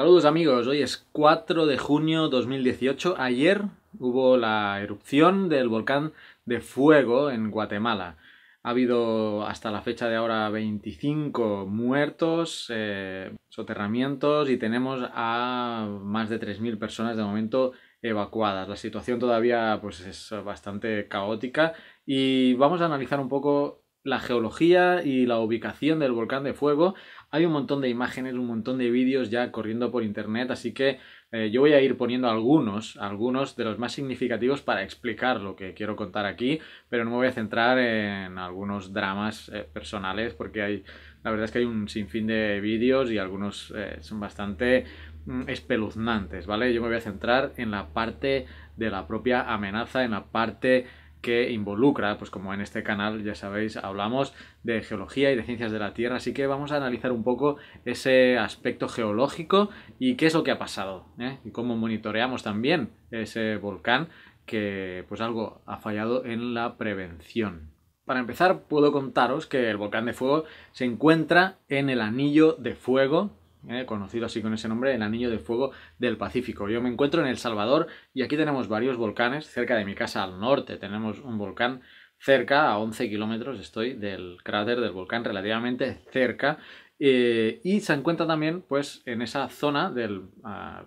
Saludos amigos, hoy es 4 de junio 2018. Ayer hubo la erupción del volcán de fuego en Guatemala. Ha habido hasta la fecha de ahora 25 muertos, eh, soterramientos y tenemos a más de 3.000 personas de momento evacuadas. La situación todavía pues, es bastante caótica y vamos a analizar un poco la geología y la ubicación del volcán de fuego, hay un montón de imágenes, un montón de vídeos ya corriendo por internet, así que eh, yo voy a ir poniendo algunos, algunos de los más significativos para explicar lo que quiero contar aquí, pero no me voy a centrar en algunos dramas eh, personales porque hay, la verdad es que hay un sinfín de vídeos y algunos eh, son bastante mm, espeluznantes, ¿vale? Yo me voy a centrar en la parte de la propia amenaza, en la parte que involucra, pues como en este canal ya sabéis, hablamos de geología y de ciencias de la Tierra, así que vamos a analizar un poco ese aspecto geológico y qué es lo que ha pasado, ¿eh? y cómo monitoreamos también ese volcán que pues algo ha fallado en la prevención. Para empezar, puedo contaros que el volcán de fuego se encuentra en el anillo de fuego eh, conocido así con ese nombre, el Anillo de Fuego del Pacífico. Yo me encuentro en El Salvador y aquí tenemos varios volcanes cerca de mi casa al norte. Tenemos un volcán cerca, a 11 kilómetros estoy del cráter del volcán, relativamente cerca. Eh, y se encuentra también pues, en esa zona del ah,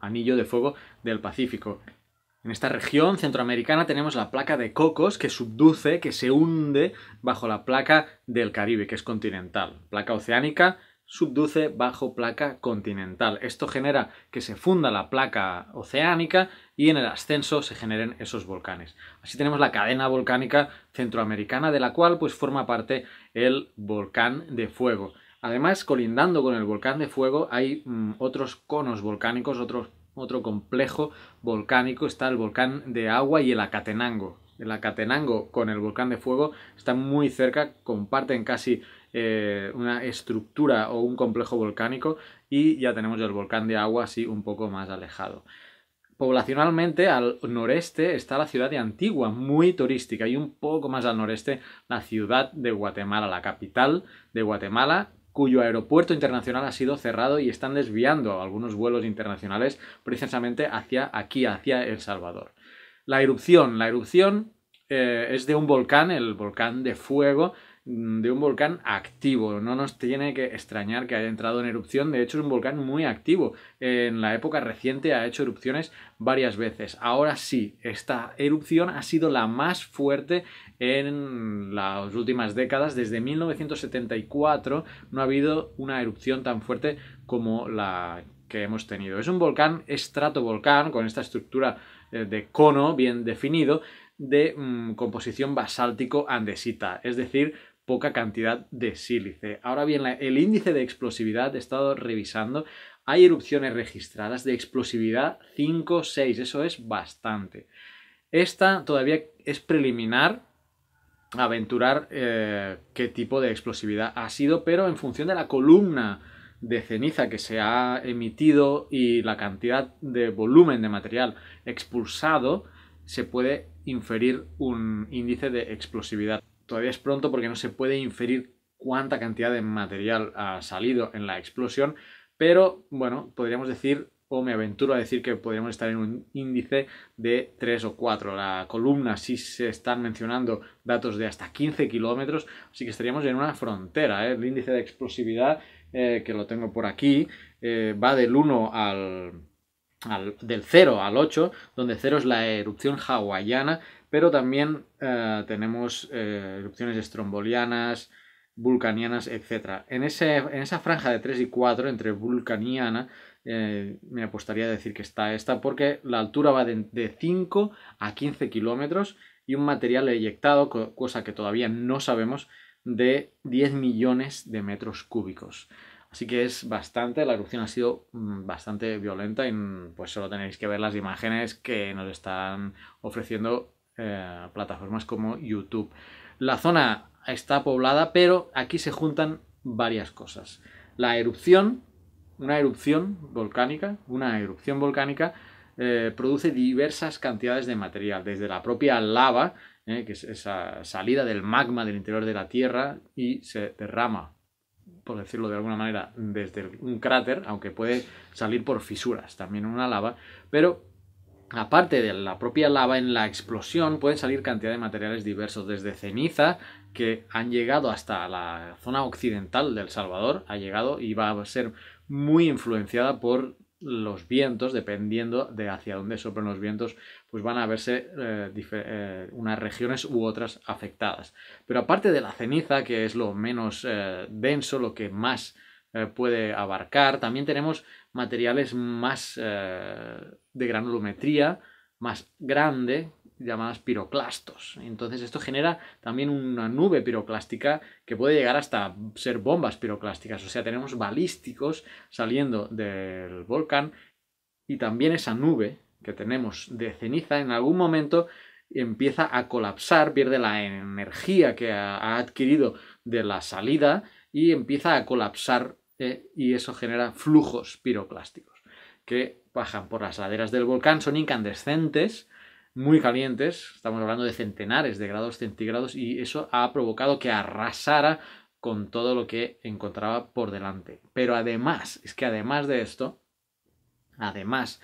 Anillo de Fuego del Pacífico. En esta región centroamericana tenemos la placa de Cocos que subduce, que se hunde bajo la placa del Caribe, que es continental. Placa oceánica subduce bajo placa continental. Esto genera que se funda la placa oceánica y en el ascenso se generen esos volcanes. Así tenemos la cadena volcánica centroamericana de la cual pues forma parte el volcán de fuego. Además, colindando con el volcán de fuego hay mm, otros conos volcánicos, otro, otro complejo volcánico, está el volcán de agua y el Acatenango. El Acatenango con el volcán de fuego está muy cerca, comparten casi eh, una estructura o un complejo volcánico y ya tenemos el volcán de agua así un poco más alejado. Poblacionalmente, al noreste está la ciudad de Antigua, muy turística, y un poco más al noreste la ciudad de Guatemala, la capital de Guatemala, cuyo aeropuerto internacional ha sido cerrado y están desviando algunos vuelos internacionales precisamente hacia aquí, hacia El Salvador. La erupción, la erupción eh, es de un volcán, el volcán de fuego, Mm, de un volcán activo. No nos tiene que extrañar que haya entrado en erupción. De hecho, es un volcán muy activo. En la época reciente ha hecho erupciones varias veces. Ahora sí, esta erupción ha sido la más fuerte en las últimas décadas. Desde 1974 no ha habido una erupción tan fuerte como la que hemos tenido. Es un volcán estratovolcán con esta estructura eh, de cono bien definido de mm, composición basáltico andesita, es decir, poca cantidad de sílice. Ahora bien, el índice de explosividad he estado revisando. Hay erupciones registradas de explosividad 5, 6, eso es bastante. Esta todavía es preliminar aventurar eh, qué tipo de explosividad ha sido, pero en función de la columna de ceniza que se ha emitido y la cantidad de volumen de material expulsado, se puede inferir un índice de explosividad todavía es pronto porque no se puede inferir cuánta cantidad de material ha salido en la explosión, pero bueno, podríamos decir, o me aventuro a decir que podríamos estar en un índice de 3 o 4. La columna sí se están mencionando datos de hasta 15 kilómetros, así que estaríamos en una frontera. ¿eh? El índice de explosividad, eh, que lo tengo por aquí, eh, va del 1 al... del 0 al 8, donde 0 es la erupción hawaiana pero también eh, tenemos eh, erupciones estrombolianas, vulcanianas, etc. En, ese, en, esa franja de 3 y 4, entre vulcaniana, eh, me apostaría a decir que está esta, porque la altura va de, de 5 a 15 kilómetros y un material eyectado, cosa que todavía no sabemos, de 10 millones de metros cúbicos. Así que es bastante, la erupción ha sido mm, bastante violenta y mm, pues solo tenéis que ver las imágenes que nos están ofreciendo eh, plataformas como YouTube. La zona está poblada, pero aquí se juntan varias cosas. La erupción, una erupción volcánica, una erupción volcánica eh, produce diversas cantidades de material, desde la propia lava, eh, que es esa salida del magma del interior de la Tierra y se derrama, por decirlo de alguna manera, desde un cráter, aunque puede salir por fisuras, también una lava, pero aparte de la propia lava, en la explosión pueden salir cantidad de materiales diversos, desde ceniza, que han llegado hasta la zona occidental del Salvador, ha llegado y va a ser muy influenciada por los vientos, dependiendo de hacia dónde soplen los vientos, pues van a verse eh, eh, unas regiones u otras afectadas. Pero aparte de la ceniza, que es lo menos eh, denso, lo que más eh, puede abarcar. También tenemos materiales más eh, de granulometría, más grande, llamadas piroclastos. Entonces esto genera también una nube piroclástica que puede llegar hasta ser bombas piroclásticas. O sea, tenemos balísticos saliendo del volcán y también esa nube que tenemos de ceniza en algún momento empieza a colapsar, pierde la energía que ha adquirido de la salida y empieza a colapsar eh, y eso genera flujos piroclásticos que bajan por las laderas del volcán, son incandescentes, muy calientes, estamos hablando de centenares de grados centígrados y eso ha provocado que arrasara con todo lo que encontraba por delante. Pero además, es que además de esto, además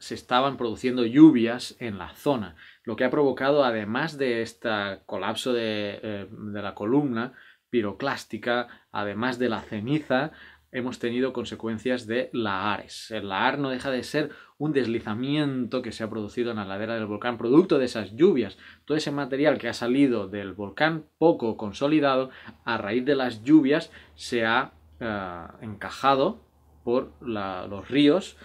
se estaban produciendo lluvias en la zona, lo que ha provocado, además de este colapso eh, de la columna, piroclástica, además de la ceniza, hemos tenido consecuencias de lahares. El lahar no deja de ser un deslizamiento que se ha producido en la ladera del volcán producto de esas lluvias. Todo ese material que ha salido del volcán poco consolidado a raíz de las lluvias se ha eh, encajado por los ríos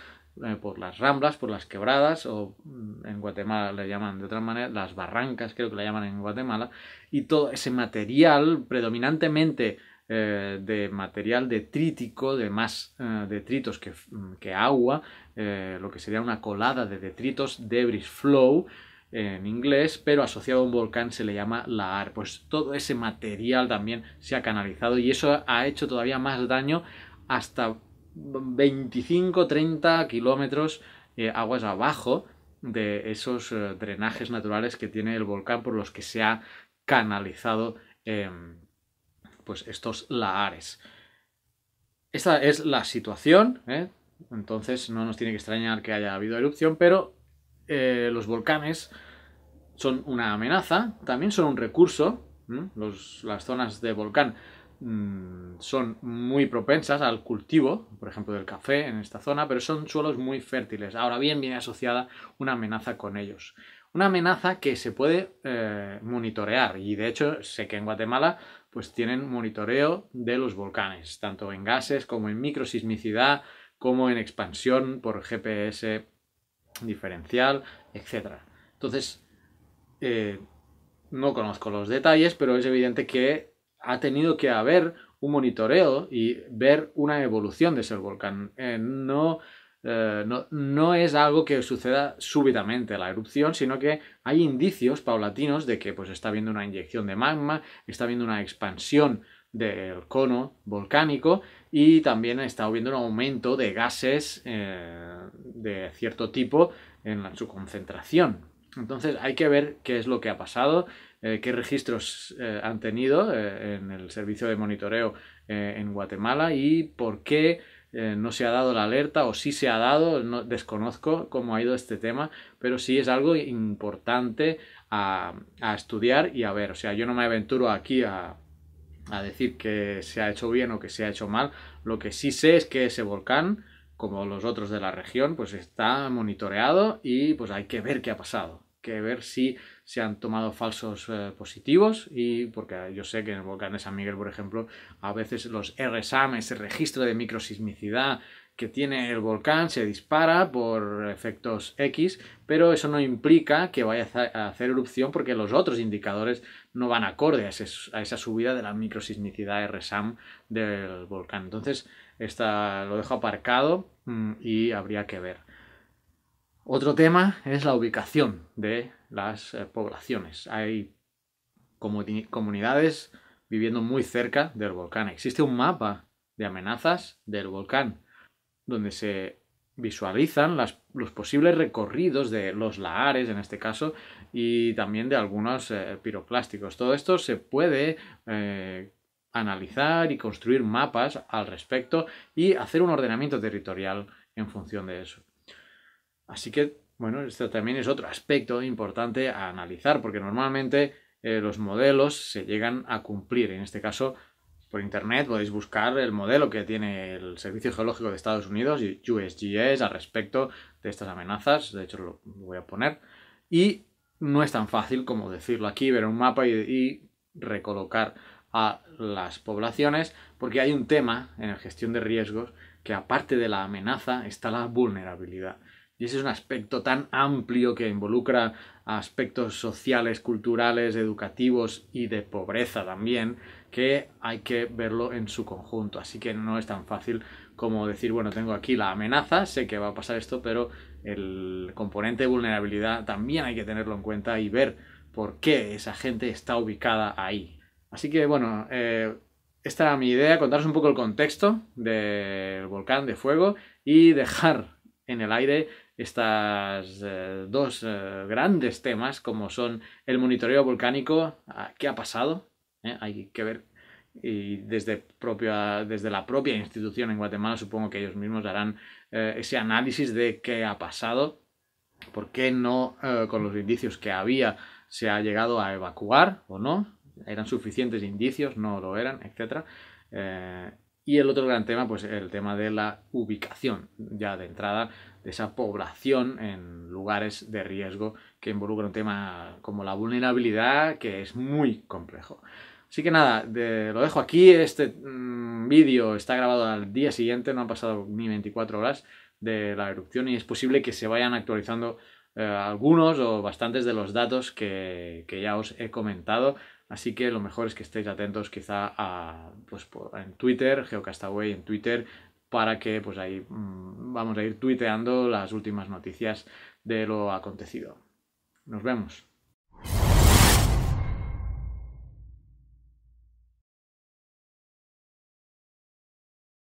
eh, por las ramblas, por las quebradas, o mm, en Guatemala le llaman de otra manera, las barrancas creo que la llaman en Guatemala, y todo ese material predominantemente eh, de material detrítico, de más eh, detritos que, mm, agua, lo que sería una colada de detritos, debris flow, en inglés, pero asociado a un volcán se le llama lahar. Pues todo ese material también se ha canalizado y eso ha hecho todavía más daño hasta 25, 30 kilómetros eh, aguas abajo de esos eh, drenajes naturales que tiene el volcán por los que se ha canalizado em, pues estos laares. Esta es la situación, eh, entonces no nos tiene que extrañar que haya habido erupción, pero los volcanes son una amenaza, también son un recurso, las zonas de volcán Mm, son muy propensas al cultivo, por ejemplo del café en esta zona, pero son suelos muy fértiles. Ahora bien, viene asociada una amenaza con ellos. Una amenaza que se puede eh, monitorear y de hecho sé que en Guatemala pues tienen monitoreo de los volcanes, tanto en gases como en microsismicidad, como en expansión por GPS diferencial, etc. Entonces, eh, no conozco los detalles, pero es evidente que ha tenido que haber un monitoreo y ver una evolución de ese volcán. Eh, eh, no, es algo que suceda súbitamente la erupción, sino que hay indicios paulatinos de que pues, está habiendo una inyección de magma, está habiendo una expansión del cono volcánico y también está habiendo un aumento de gases eh, de cierto tipo en su concentración. Entonces hay que ver qué es lo que ha pasado, eh, qué registros eh, han tenido eh, en el servicio de monitoreo en Guatemala y por qué no se ha dado la alerta o si se ha dado, no, desconozco cómo ha ido este tema, pero sí es algo importante a, a estudiar y a ver. O sea, yo no me aventuro aquí a, a decir que se ha hecho bien o que se ha hecho mal. Lo que sí sé es que ese volcán como los otros de la región, pues está monitoreado y pues hay que ver qué ha pasado que ver si se han tomado falsos eh, positivos y porque yo sé que en el volcán de San Miguel, por ejemplo, a veces los RSAM, ese registro de microsismicidad que tiene el volcán, se dispara por efectos X, pero eso no implica que vaya a hacer erupción porque los otros indicadores no van acorde a, esa subida de la microsismicidad RSAM del volcán. Entonces, está lo dejo aparcado mm, y habría que ver. Otro tema es la ubicación de las eh, poblaciones. Hay comunidades viviendo muy cerca del volcán. Existe un mapa de amenazas del volcán donde se visualizan los posibles recorridos de los lahares en este caso y también de algunos piroclásticos. Eh, piroplásticos. Todo esto se puede eh, analizar y construir mapas al respecto y hacer un ordenamiento territorial en función de eso. Así que, bueno, esto también es otro aspecto importante a analizar, porque normalmente eh, los modelos se llegan a cumplir. En este caso, por internet podéis buscar el modelo que tiene el Servicio Geológico de Estados Unidos USGS al respecto de estas amenazas. De hecho, lo voy a poner. Y no es tan fácil como decirlo aquí, ver un mapa y recolocar a las poblaciones, porque hay un tema en la gestión de riesgos que aparte de la amenaza está la vulnerabilidad. Y ese es un aspecto tan amplio que involucra aspectos sociales, culturales, educativos y de pobreza también, que hay que verlo en su conjunto. Así que no es tan fácil como decir, bueno, tengo aquí la amenaza, sé que va a pasar esto, pero el componente de vulnerabilidad también hay que tenerlo en cuenta y ver por qué esa gente está ubicada ahí. Así que bueno, eh, esta era mi idea, contaros un poco el contexto del volcán de fuego y dejar en el aire estos eh, dos eh, grandes temas como son el monitoreo volcánico, ah, qué ha pasado, eh, hay que ver y desde, propia, desde la propia institución en Guatemala supongo que ellos mismos harán ese análisis de qué ha pasado, por qué no con los indicios que había se ha llegado a evacuar o no, eran suficientes indicios, no lo eran, etc. Y el otro gran tema, pues el tema de la ubicación, ya de entrada, de esa población en lugares de riesgo que involucra un tema como la vulnerabilidad, que es muy complejo. Así que nada, lo dejo aquí. Este mm, vídeo está grabado al día siguiente, no han pasado ni 24 horas de la erupción y es posible que se vayan actualizando eh, algunos o bastantes de los datos que, ya os he comentado. Así que lo mejor es que estéis atentos quizá a, pues, en Twitter, Geocastaway en Twitter, para que pues ahí mm, vamos a ir tuiteando las últimas noticias de lo acontecido. Nos vemos.